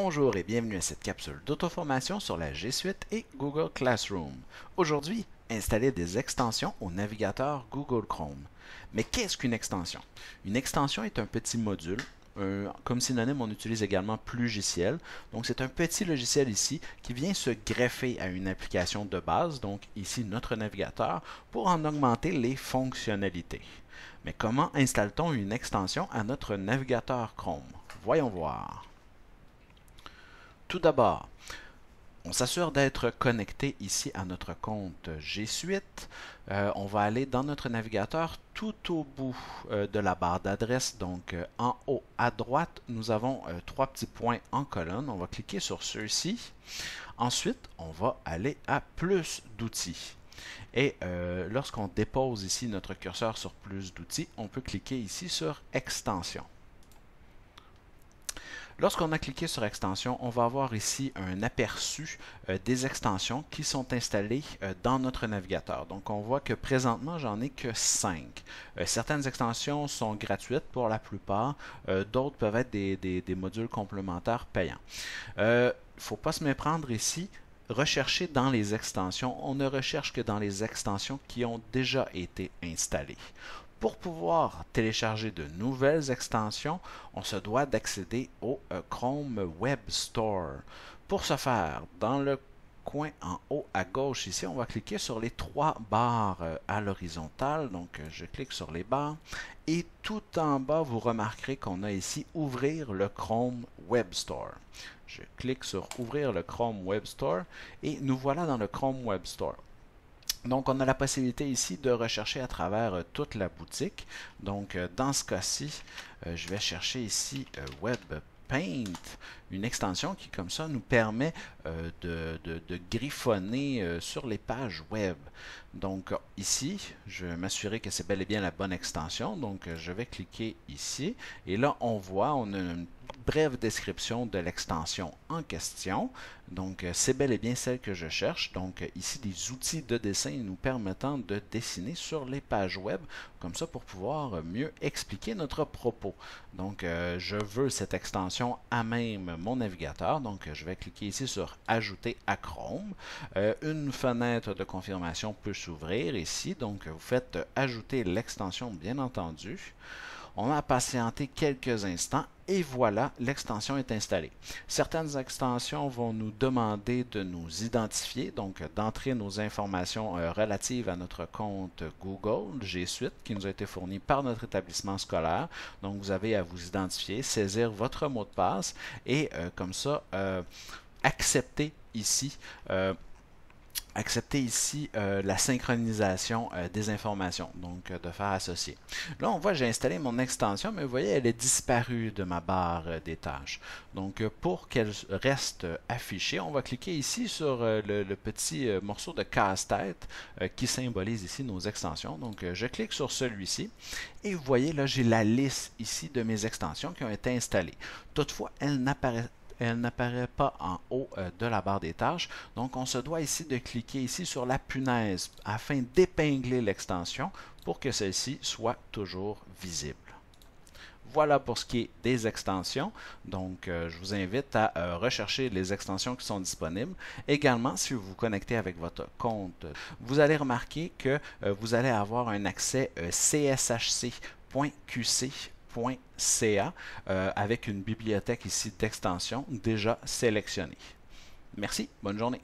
Bonjour et bienvenue à cette capsule d'auto-formation sur la G Suite et Google Classroom. Aujourd'hui, installer des extensions au navigateur Google Chrome. Mais qu'est-ce qu'une extension? Une extension est un petit module. comme synonyme, on utilise également Plugiciel. Donc, c'est un petit logiciel ici qui vient se greffer à une application de base, donc ici notre navigateur, pour en augmenter les fonctionnalités. Mais comment installe-t-on une extension à notre navigateur Chrome? Voyons voir. Tout d'abord, on s'assure d'être connecté ici à notre compte G Suite. Euh, on va aller dans notre navigateur tout au bout euh, de la barre d'adresse. Donc euh, en haut à droite, nous avons trois petits points en colonne. On va cliquer sur ceux-ci. Ensuite, on va aller à plus d'outils. Et lorsqu'on dépose ici notre curseur sur plus d'outils, on peut cliquer ici sur extension. Lorsqu'on a cliqué sur extension, on va avoir ici un aperçu euh, des extensions qui sont installées euh, dans notre navigateur. Donc on voit que présentement, j'en ai que 5. Euh, certaines extensions sont gratuites pour la plupart, d'autres peuvent être des, des, modules complémentaires payants. Il ne faut pas se méprendre ici rechercher dans les extensions, on ne recherche que dans les extensions qui ont déjà été installées. Pour pouvoir télécharger de nouvelles extensions, on se doit d'accéder au euh, Chrome Web Store. Pour ce faire, dans le coin en haut à gauche ici, on va cliquer sur les trois barres euh, à l'horizontale. Donc, euh, je clique sur les barres et tout en bas, vous remarquerez qu'on a ici Ouvrir le Chrome Web Store. Je clique sur Ouvrir le Chrome Web Store et nous voilà dans le Chrome Web Store. Donc, on a la possibilité ici de rechercher à travers euh, toute la boutique. Donc, euh, dans ce cas-ci, euh, je vais chercher ici Web Paint, une extension qui, comme ça, nous permet de, de, griffonner sur les pages web. Donc, ici, je vais m'assurer que c'est bel et bien la bonne extension. Donc, je vais cliquer ici. Et là, on voit, on a une brève description de l'extension en question. Donc, euh, c'est bel et bien celle que je cherche. Donc, euh, ici, des outils de dessin nous permettant de dessiner sur les pages web, comme ça, pour pouvoir euh, mieux expliquer notre propos. Donc, je veux cette extension à même mon navigateur. Donc, je vais cliquer ici sur « Ajouter à Chrome Une fenêtre de confirmation peut s'ouvrir ici. Donc, vous faites « Ajouter l'extension », bien entendu. On a patienté quelques instants et voilà, l'extension est installée. Certaines extensions vont nous demander de nous identifier, donc d'entrer nos informations euh, relatives à notre compte Google G Suite qui nous a été fourni par notre établissement scolaire. Donc vous avez à vous identifier, saisir votre mot de passe et euh, comme ça, euh, accepter ici accepter ici euh, la synchronisation euh, des informations, donc euh, de faire associer. Là, on voit j'ai installé mon extension, mais vous voyez, elle est disparue de ma barre des tâches. Donc, pour qu'elle reste affichée, on va cliquer ici sur le, petit morceau de casse-tête qui symbolise ici nos extensions. Donc, je clique sur celui-ci et vous voyez, là, j'ai la liste ici de mes extensions qui ont été installées. Toutefois, elles n'apparaissent elle n'apparaît pas en haut euh, de la barre des tâches. Donc, on se doit ici de cliquer ici sur la punaise afin d'épingler l'extension pour que celle-ci soit toujours visible. Voilà pour ce qui est des extensions. Donc, euh, je vous invite à euh, rechercher les extensions qui sont disponibles. Également, si vous vous connectez avec votre compte, vous allez remarquer que vous allez avoir un accès CSHC.qc .ca avec une bibliothèque ici d'extension déjà sélectionnée. Merci, bonne journée.